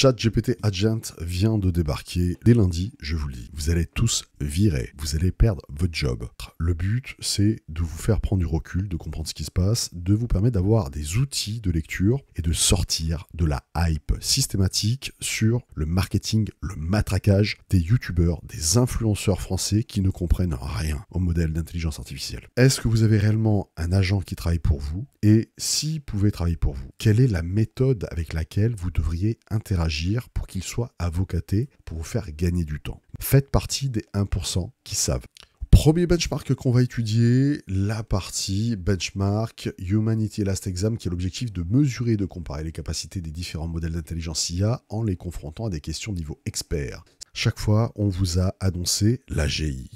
ChatGPT Agent vient de débarquer dès lundi, je vous le dis. Vous allez tous virer, vous allez perdre votre job. Le but, c'est de vous faire prendre du recul, de comprendre ce qui se passe, de vous permettre d'avoir des outils de lecture et de sortir de la hype systématique sur le marketing, le matraquage des youtubeurs, des influenceurs français qui ne comprennent rien au modèle d'intelligence artificielle. Est-ce que vous avez réellement un agent qui travaille pour vous et s'il pouvait travailler pour vous, quelle est la méthode avec laquelle vous devriez interagir pour qu'il soit avocaté, pour vous faire gagner du temps Faites partie des 1% qui savent. Premier benchmark qu'on va étudier, la partie benchmark Humanity Last Exam, qui est l'objectif de mesurer et de comparer les capacités des différents modèles d'intelligence IA en les confrontant à des questions de niveau expert. Chaque fois, on vous a annoncé La GI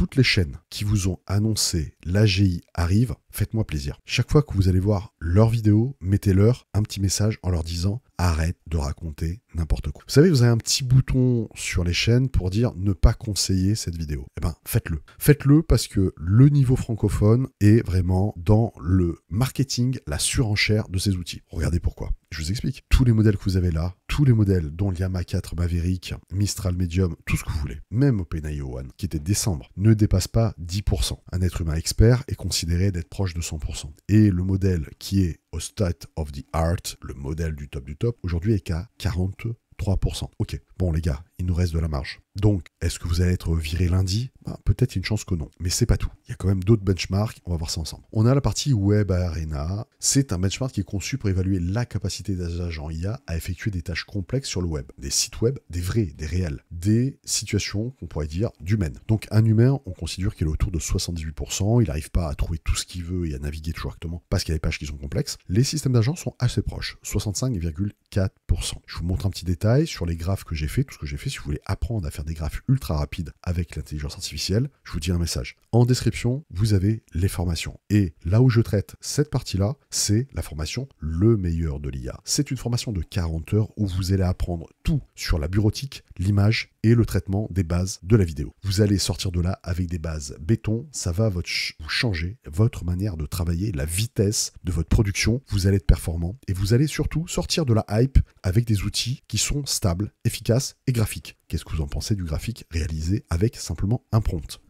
toutes les chaînes qui vous ont annoncé l'AGI arrive, faites-moi plaisir. Chaque fois que vous allez voir leur vidéo, mettez-leur un petit message en leur disant arrête de raconter n'importe quoi. Vous savez, vous avez un petit bouton sur les chaînes pour dire ne pas conseiller cette vidéo. Eh ben, faites-le. Faites-le parce que le niveau francophone est vraiment dans le marketing, la surenchère de ces outils. Regardez pourquoi. Je vous explique. Tous les modèles que vous avez là, tous les modèles, dont l'IAMA 4, Maverick, Mistral Medium, tout ce que vous voulez, même OpenIO 1, qui était décembre, ne dépasse pas 10%. Un être humain expert est considéré d'être proche de 100%. Et le modèle qui est au state of the art, le modèle du top du top, aujourd'hui est qu'à 43%. Ok bon les gars, il nous reste de la marge. Donc, est-ce que vous allez être viré lundi ben, Peut-être une chance que non. Mais c'est pas tout. Il y a quand même d'autres benchmarks, on va voir ça ensemble. On a la partie Web Arena. C'est un benchmark qui est conçu pour évaluer la capacité des agents IA à effectuer des tâches complexes sur le web. Des sites web, des vrais, des réels, des situations qu'on pourrait dire d'humaines. Donc un humain, on considère qu'il est autour de 78%, il n'arrive pas à trouver tout ce qu'il veut et à naviguer toujours correctement parce qu'il y a des pages qui sont complexes. Les systèmes d'agents sont assez proches, 65,4%. Je vous montre un petit détail sur les graphes que j'ai fait, tout ce que j'ai fait, si vous voulez apprendre à faire des graphes ultra rapides avec l'intelligence artificielle, je vous dis un message. En description, vous avez les formations. Et là où je traite cette partie-là, c'est la formation Le meilleur de l'IA. C'est une formation de 40 heures où vous allez apprendre tout sur la bureautique, l'image, et le traitement des bases de la vidéo. Vous allez sortir de là avec des bases béton, ça va vous changer votre manière de travailler, la vitesse de votre production, vous allez être performant et vous allez surtout sortir de la hype avec des outils qui sont stables, efficaces et graphiques. Qu'est-ce que vous en pensez du graphique réalisé avec simplement un prompt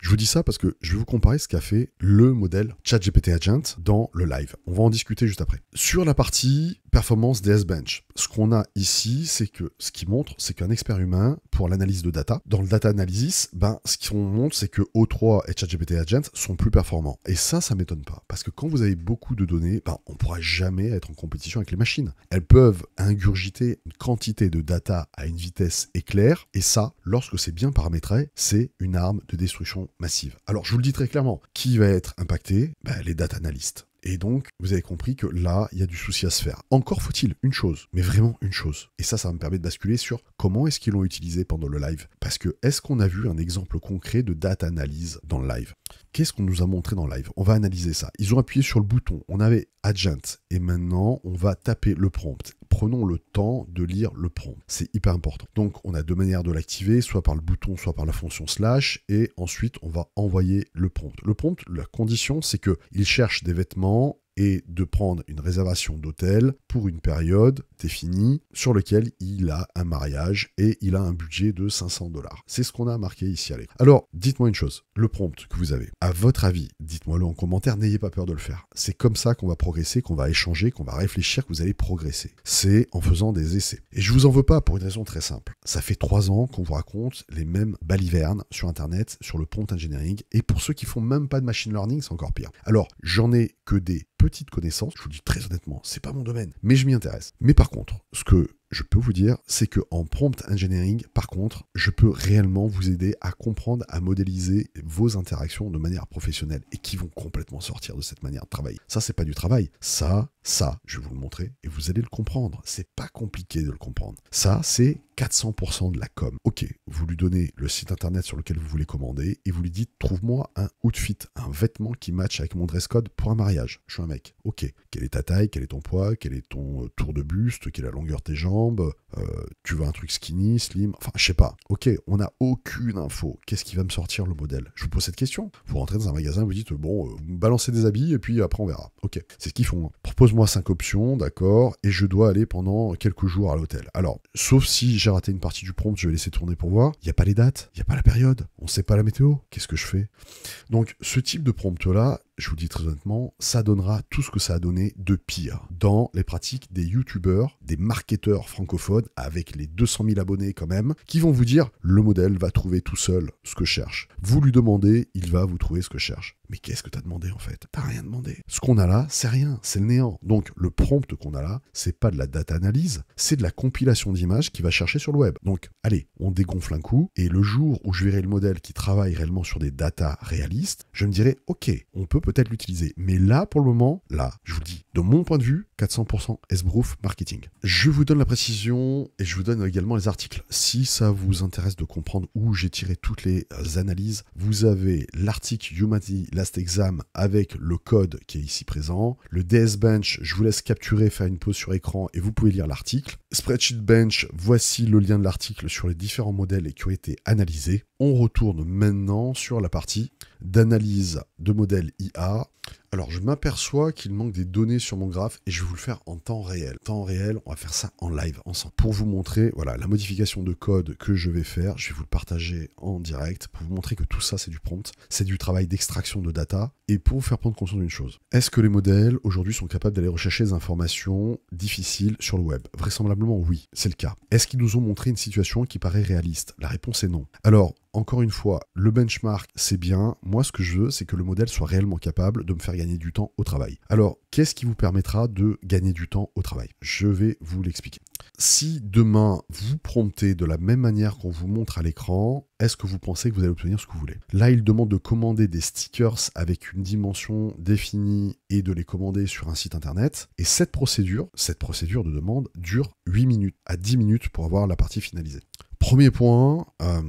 je vous dis ça parce que je vais vous comparer ce qu'a fait le modèle ChatGPT Agent dans le live. On va en discuter juste après. Sur la partie performance DS Bench. Ce qu'on a ici, c'est que ce qui montre, c'est qu'un expert humain, pour l'analyse de data, dans le data analysis, ben, ce qu'on montre, c'est que O3 et ChatGPT agents sont plus performants. Et ça, ça m'étonne pas. Parce que quand vous avez beaucoup de données, ben, on pourra jamais être en compétition avec les machines. Elles peuvent ingurgiter une quantité de data à une vitesse éclair. Et ça, lorsque c'est bien paramétré, c'est une arme de destruction massive. Alors, je vous le dis très clairement, qui va être impacté ben, Les data analystes. Et donc, vous avez compris que là, il y a du souci à se faire. Encore faut-il une chose, mais vraiment une chose. Et ça, ça va me permettre de basculer sur comment est-ce qu'ils l'ont utilisé pendant le live. Parce que est-ce qu'on a vu un exemple concret de data analyse dans le live Qu'est-ce qu'on nous a montré dans le live On va analyser ça. Ils ont appuyé sur le bouton, on avait Adjunct et maintenant on va taper le prompt prenons le temps de lire le prompt. C'est hyper important. Donc on a deux manières de l'activer, soit par le bouton, soit par la fonction slash, et ensuite on va envoyer le prompt. Le prompt, la condition, c'est que il cherche des vêtements et de prendre une réservation d'hôtel pour une période définie sur laquelle il a un mariage et il a un budget de 500 dollars. C'est ce qu'on a marqué ici à Alors, dites-moi une chose, le prompt que vous avez, à votre avis, dites-moi-le en commentaire, n'ayez pas peur de le faire. C'est comme ça qu'on va progresser, qu'on va échanger, qu'on va réfléchir, que vous allez progresser. C'est en faisant des essais. Et je vous en veux pas pour une raison très simple. Ça fait trois ans qu'on vous raconte les mêmes balivernes sur Internet, sur le prompt engineering, et pour ceux qui font même pas de machine learning, c'est encore pire. Alors, j'en ai que des petite connaissance, je vous le dis très honnêtement, c'est pas mon domaine, mais je m'y intéresse. Mais par contre, ce que je peux vous dire, c'est que en prompt engineering, par contre, je peux réellement vous aider à comprendre, à modéliser vos interactions de manière professionnelle et qui vont complètement sortir de cette manière de travailler. Ça, c'est pas du travail. Ça, ça, je vais vous le montrer et vous allez le comprendre. C'est pas compliqué de le comprendre. Ça, c'est 400% de la com. Ok, vous lui donnez le site internet sur lequel vous voulez commander et vous lui dites trouve-moi un outfit, un vêtement qui matche avec mon dress code pour un mariage. Je suis un mec. Ok, quelle est ta taille, quel est ton poids, quel est ton euh, tour de buste, quelle est la longueur de tes jambes euh, tu veux un truc skinny, slim, enfin je sais pas. Ok, on n'a aucune info. Qu'est-ce qui va me sortir le modèle Je vous pose cette question. Vous rentrez dans un magasin, vous dites bon, euh, balancez des habits et puis après on verra. Ok, c'est ce qu'ils font. Hein. Propose-moi cinq options, d'accord, et je dois aller pendant quelques jours à l'hôtel. Alors, sauf si j'ai raté une partie du prompt, je vais laisser tourner pour voir. Il n'y a pas les dates, il n'y a pas la période, on sait pas la météo. Qu'est-ce que je fais Donc ce type de prompt là, je vous dis très honnêtement, ça donnera tout ce que ça a donné de pire dans les pratiques des youtubeurs, des marketeurs francophones, avec les 200 000 abonnés quand même, qui vont vous dire le modèle va trouver tout seul ce que je cherche. Vous lui demandez, il va vous trouver ce que je cherche. Mais qu'est-ce que tu as demandé en fait T'as rien demandé. Ce qu'on a là, c'est rien, c'est le néant. Donc le prompt qu'on a là, c'est pas de la data analyse, c'est de la compilation d'images qui va chercher sur le web. Donc allez, on dégonfle un coup, et le jour où je verrai le modèle qui travaille réellement sur des data réalistes, je me dirai ok, on peut peut-être l'utiliser. Mais là, pour le moment, là, je vous dis, de mon point de vue, 400% Esbrouf Marketing. Je vous donne la précision et je vous donne également les articles. Si ça vous intéresse de comprendre où j'ai tiré toutes les euh, analyses, vous avez l'article Humanity Last Exam avec le code qui est ici présent. Le DS Bench, je vous laisse capturer, faire une pause sur écran et vous pouvez lire l'article. Spreadsheet Bench, voici le lien de l'article sur les différents modèles et qui ont été analysés. On retourne maintenant sur la partie d'analyse de modèles IA alors je m'aperçois qu'il manque des données sur mon graphe et je vais vous le faire en temps réel. En Temps réel, on va faire ça en live ensemble. Pour vous montrer voilà, la modification de code que je vais faire, je vais vous le partager en direct pour vous montrer que tout ça c'est du prompt, c'est du travail d'extraction de data et pour vous faire prendre conscience d'une chose. Est-ce que les modèles aujourd'hui sont capables d'aller rechercher des informations difficiles sur le web Vraisemblablement oui, c'est le cas. Est-ce qu'ils nous ont montré une situation qui paraît réaliste La réponse est non. Alors, encore une fois, le benchmark c'est bien. Moi ce que je veux c'est que le modèle soit réellement capable de me faire gagner du temps au travail. Alors, qu'est-ce qui vous permettra de gagner du temps au travail Je vais vous l'expliquer. Si demain vous promptez de la même manière qu'on vous montre à l'écran, est-ce que vous pensez que vous allez obtenir ce que vous voulez Là, il demande de commander des stickers avec une dimension définie et de les commander sur un site internet. Et cette procédure, cette procédure de demande dure 8 minutes à 10 minutes pour avoir la partie finalisée. Premier point, euh,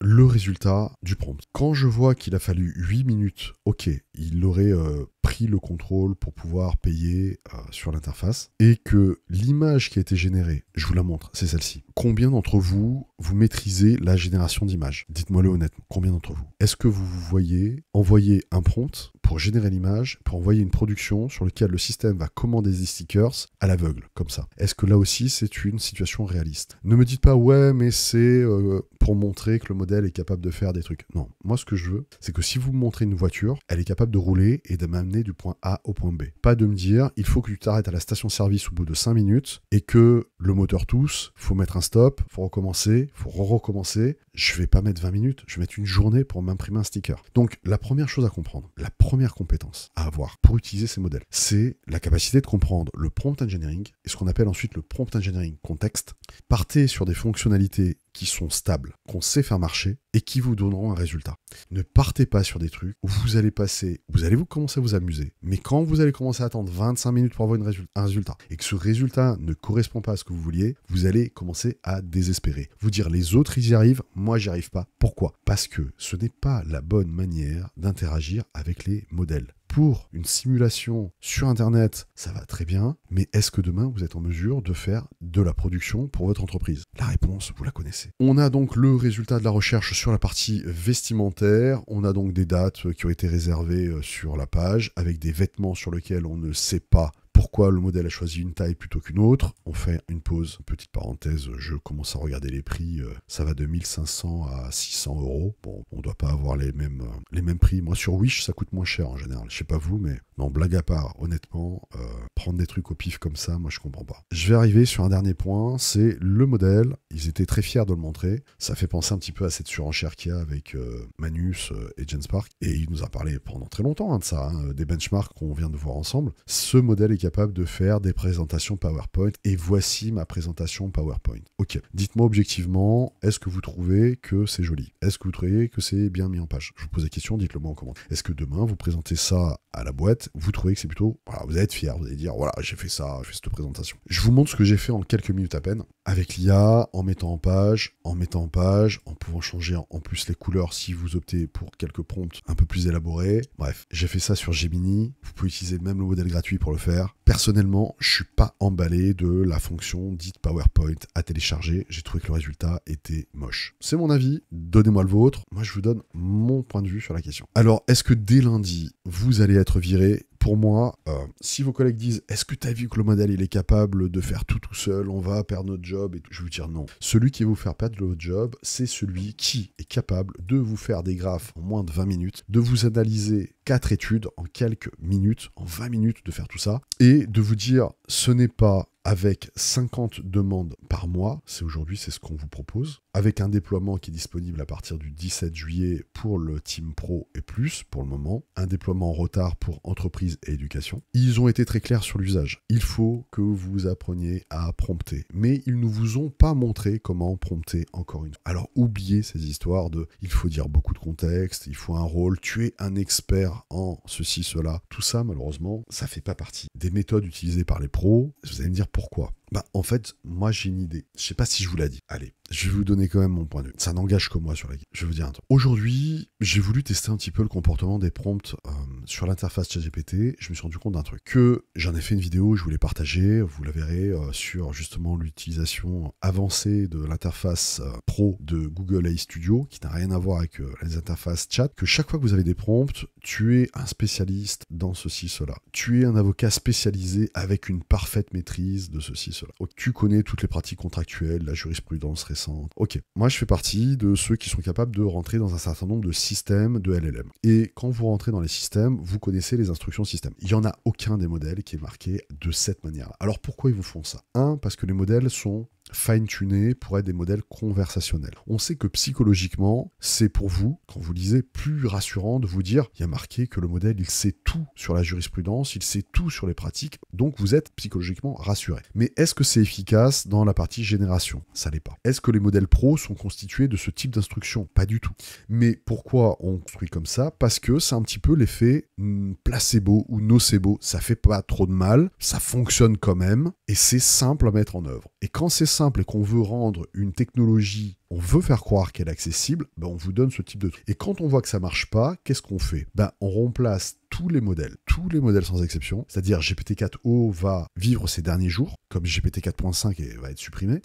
le résultat du prompt. Quand je vois qu'il a fallu 8 minutes, ok, il aurait euh, pris le contrôle pour pouvoir payer euh, sur l'interface, et que l'image qui a été générée, je vous la montre, c'est celle-ci. Combien d'entre vous, vous maîtrisez la génération d'images Dites-moi le honnêtement, combien d'entre vous Est-ce que vous voyez envoyer un prompt pour générer l'image, pour envoyer une production sur laquelle le système va commander des stickers à l'aveugle, comme ça. Est-ce que là aussi c'est une situation réaliste Ne me dites pas ouais mais c'est euh, pour montrer que le modèle est capable de faire des trucs. Non, moi ce que je veux, c'est que si vous me montrez une voiture, elle est capable de rouler et de m'amener du point A au point B. Pas de me dire il faut que tu t'arrêtes à la station-service au bout de 5 minutes et que le moteur tousse, faut mettre un stop, faut recommencer, faut recommencer. Je vais pas mettre 20 minutes, je vais mettre une journée pour m'imprimer un sticker. Donc la première chose à comprendre, la première première compétence à avoir pour utiliser ces modèles, c'est la capacité de comprendre le prompt engineering et ce qu'on appelle ensuite le prompt engineering contexte. Partez sur des fonctionnalités qui sont stables, qu'on sait faire marcher et qui vous donneront un résultat. Ne partez pas sur des trucs où vous allez passer, vous allez vous commencer à vous amuser, mais quand vous allez commencer à attendre 25 minutes pour avoir un résultat et que ce résultat ne correspond pas à ce que vous vouliez, vous allez commencer à désespérer. Vous dire les autres ils y arrivent, moi j'y arrive pas. Pourquoi Parce que ce n'est pas la bonne manière d'interagir avec les modèles pour une simulation sur Internet, ça va très bien, mais est-ce que demain vous êtes en mesure de faire de la production pour votre entreprise La réponse, vous la connaissez. On a donc le résultat de la recherche sur la partie vestimentaire, on a donc des dates qui ont été réservées euh, sur la page, avec des vêtements sur lesquels on ne sait pas pourquoi le modèle a choisi une taille plutôt qu'une autre. On fait une pause, petite parenthèse, je commence à regarder les prix, euh, ça va de 1500 à 600 euros. Bon, on doit pas avoir les mêmes, euh, les mêmes prix. Moi, sur Wish, ça coûte moins cher en général. Je sais pas vous, mais non, blague à part, honnêtement, euh, prendre des trucs au pif comme ça, moi, je comprends pas. Je vais arriver sur un dernier point, c'est le modèle. Ils étaient très fiers de le montrer. Ça fait penser un petit peu à cette surenchère qu'il y a avec Manus et James Park. Et il nous a parlé pendant très longtemps hein, de ça, hein, des benchmarks qu'on vient de voir ensemble. Ce modèle est capable de faire des présentations PowerPoint et voici ma présentation PowerPoint. Ok, dites-moi objectivement, est-ce que vous trouvez que c'est joli Est-ce que vous trouvez que c'est bien mis en page Je vous pose la question, dites-le moi en commentaire. Est-ce que demain vous présentez ça à la boîte, vous trouvez que c'est plutôt, voilà, vous êtes fier, vous allez dire, voilà, j'ai fait ça, j'ai fait cette présentation. Je vous montre ce que j'ai fait en quelques minutes à peine avec l'IA, en mettant en page, en mettant en page, en pouvant changer en plus les couleurs si vous optez pour quelques prompts un peu plus élaborés. Bref, j'ai fait ça sur Gemini. Vous pouvez utiliser même le modèle gratuit pour le faire. Personnellement, je suis pas emballé de la fonction dite PowerPoint à télécharger. J'ai trouvé que le résultat était moche. C'est mon avis. Donnez-moi le vôtre. Moi, je vous donne mon point de vue sur la question. Alors, est-ce que dès lundi, vous allez être viré pour moi, euh, si vos collègues disent Est-ce que tu as vu que le modèle il est capable de faire tout tout seul On va perdre notre job et Je vais vous dire non. Celui qui va vous faire perdre votre job, c'est celui qui est capable de vous faire des graphes en moins de 20 minutes, de vous analyser quatre études en quelques minutes, en 20 minutes de faire tout ça, et de vous dire Ce n'est pas avec 50 demandes par mois, c'est aujourd'hui c'est ce qu'on vous propose, avec un déploiement qui est disponible à partir du 17 juillet pour le Team Pro et plus pour le moment, un déploiement en retard pour entreprise et éducation. Ils ont été très clairs sur l'usage. Il faut que vous appreniez à prompter, mais ils ne vous ont pas montré comment prompter encore une fois. Alors oubliez ces histoires de il faut dire beaucoup de contexte, il faut un rôle, tu es un expert en ceci, cela. Tout ça, malheureusement, ça ne fait pas partie des méthodes utilisées par les pros. Vous allez me dire pourquoi bah, en fait, moi, j'ai une idée. Je sais pas si je vous l'ai dit. Allez, je vais vous donner quand même mon point de vue. Ça n'engage que moi sur la game. Je vais vous dire un truc. Aujourd'hui, j'ai voulu tester un petit peu le comportement des prompts euh, sur l'interface ChatGPT. Je me suis rendu compte d'un truc. Que j'en ai fait une vidéo, je voulais partager. Vous la verrez euh, sur justement l'utilisation avancée de l'interface euh, pro de Google AI Studio, qui n'a rien à voir avec les interfaces chat. Que chaque fois que vous avez des prompts, tu es un spécialiste dans ceci, cela. Tu es un avocat spécialisé avec une parfaite maîtrise de ceci, cela. Oh, tu connais toutes les pratiques contractuelles, la jurisprudence récente. Ok, moi je fais partie de ceux qui sont capables de rentrer dans un certain nombre de systèmes de LLM. Et quand vous rentrez dans les systèmes, vous connaissez les instructions système. Il n'y en a aucun des modèles qui est marqué de cette manière-là. Alors pourquoi ils vous font ça Un, parce que les modèles sont fine-tunés pour être des modèles conversationnels. On sait que psychologiquement, c'est pour vous, quand vous lisez, plus rassurant de vous dire, il y a marqué que le modèle, il sait tout sur la jurisprudence, il sait tout sur les pratiques, donc vous êtes psychologiquement rassuré. Mais est-ce que c'est efficace dans la partie génération Ça l'est pas. Est-ce que les modèles pro sont constitués de ce type d'instruction Pas du tout. Mais pourquoi on construit comme ça Parce que c'est un petit peu l'effet hmm, placebo ou nocebo. Ça fait pas trop de mal, ça fonctionne quand même, et c'est simple à mettre en œuvre. Et quand c'est simple et qu'on veut rendre une technologie on veut faire croire qu'elle est accessible, ben, on vous donne ce type de truc. Et quand on voit que ça marche pas, qu'est-ce qu'on fait ben, On remplace tous les modèles, tous les modèles sans exception, c'est-à-dire GPT-4O va vivre ses derniers jours, comme GPT-4.5 va être supprimé,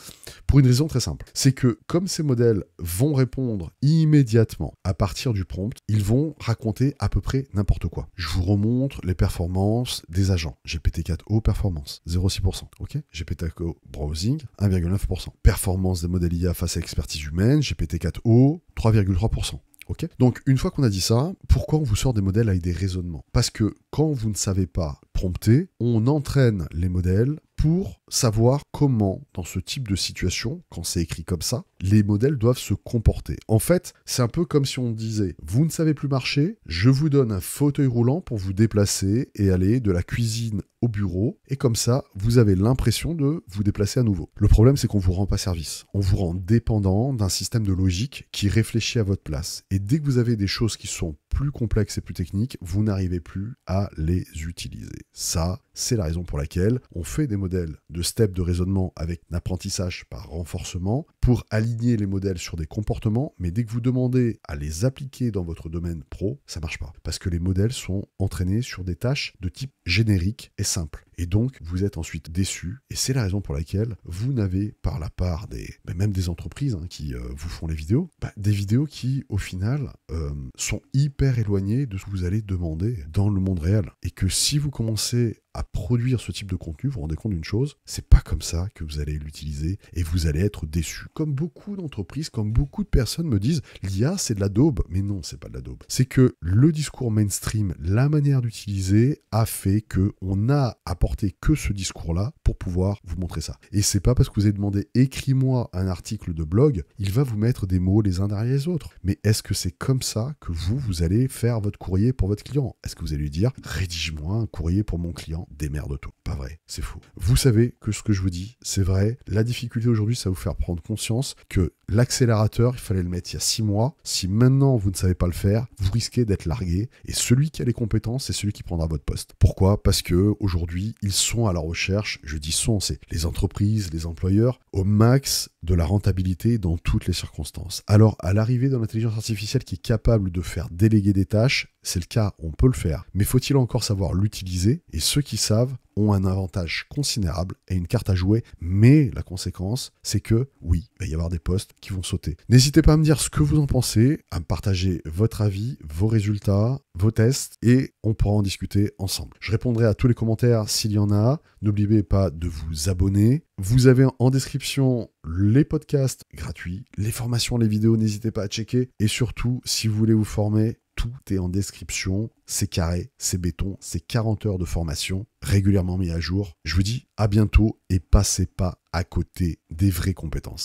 pour une raison très simple. C'est que comme ces modèles vont répondre immédiatement à partir du prompt, ils vont raconter à peu près n'importe quoi. Je vous remontre les performances des agents. GPT-4O performance, 0,6%. ok GPT-4O browsing, 1,9%. Performance des modèles IA face à expertise humaines GPT-4O, 3,3%. ok Donc une fois qu'on a dit ça, pourquoi on vous sort des modèles avec des raisonnements Parce que quand vous ne savez pas prompter, on entraîne les modèles pour savoir comment, dans ce type de situation, quand c'est écrit comme ça, les modèles doivent se comporter. En fait, c'est un peu comme si on disait, vous ne savez plus marcher, je vous donne un fauteuil roulant pour vous déplacer et aller de la cuisine au bureau, et comme ça, vous avez l'impression de vous déplacer à nouveau. Le problème, c'est qu'on ne vous rend pas service. On vous rend dépendant d'un système de logique qui réfléchit à votre place. Et dès que vous avez des choses qui sont plus complexes et plus techniques, vous n'arrivez plus à les utiliser. Ça, c'est la raison pour laquelle on fait des de step de raisonnement avec un apprentissage par renforcement pour aligner les modèles sur des comportements, mais dès que vous demandez à les appliquer dans votre domaine pro, ça marche pas. Parce que les modèles sont entraînés sur des tâches de type générique et simple. Et donc, vous êtes ensuite déçu. Et c'est la raison pour laquelle vous n'avez, par la part des, bah, même des entreprises hein, qui euh, vous font les vidéos, bah, des vidéos qui, au final, euh, sont hyper éloignées de ce que vous allez demander dans le monde réel. Et que si vous commencez à produire ce type de contenu, vous vous rendez compte d'une chose, c'est pas comme ça que vous allez l'utiliser et vous allez être déçu. Comme beaucoup d'entreprises, comme beaucoup de personnes me disent, l'IA c'est de la daube. Mais non, c'est pas de la daube. C'est que le discours mainstream, la manière d'utiliser a fait que on a à que ce discours-là pour pouvoir vous montrer ça. Et c'est pas parce que vous avez demandé écris-moi un article de blog, il va vous mettre des mots les uns derrière les autres. Mais est-ce que c'est comme ça que vous, vous allez faire votre courrier pour votre client Est-ce que vous allez lui dire rédige-moi un courrier pour mon client, des démerde tout Pas vrai, c'est fou. Vous savez que ce que je vous dis, c'est vrai. La difficulté aujourd'hui, ça vous faire prendre conscience que l'accélérateur, il fallait le mettre il y a six mois. Si maintenant vous ne savez pas le faire, vous risquez d'être largué. Et celui qui a les compétences, c'est celui qui prendra votre poste. Pourquoi Parce que aujourd'hui, ils sont à la recherche, je dis sont, c'est les entreprises, les employeurs, au max de la rentabilité dans toutes les circonstances. Alors, à l'arrivée de l'intelligence artificielle qui est capable de faire déléguer des tâches, c'est le cas, on peut le faire. Mais faut-il encore savoir l'utiliser Et ceux qui savent ont un avantage considérable et une carte à jouer, mais la conséquence, c'est que oui, il va y avoir des postes qui vont sauter. N'hésitez pas à me dire ce que vous en pensez, à me partager votre avis, vos résultats, vos tests, et on pourra en discuter ensemble. Je répondrai à tous les commentaires s'il y en a. N'oubliez pas de vous abonner. Vous avez en description les podcasts gratuits, les formations, les vidéos, n'hésitez pas à checker. Et surtout, si vous voulez vous former, tout est en description, c'est carré, c'est béton, c'est 40 heures de formation régulièrement mis à jour. Je vous dis à bientôt et passez pas à côté des vraies compétences.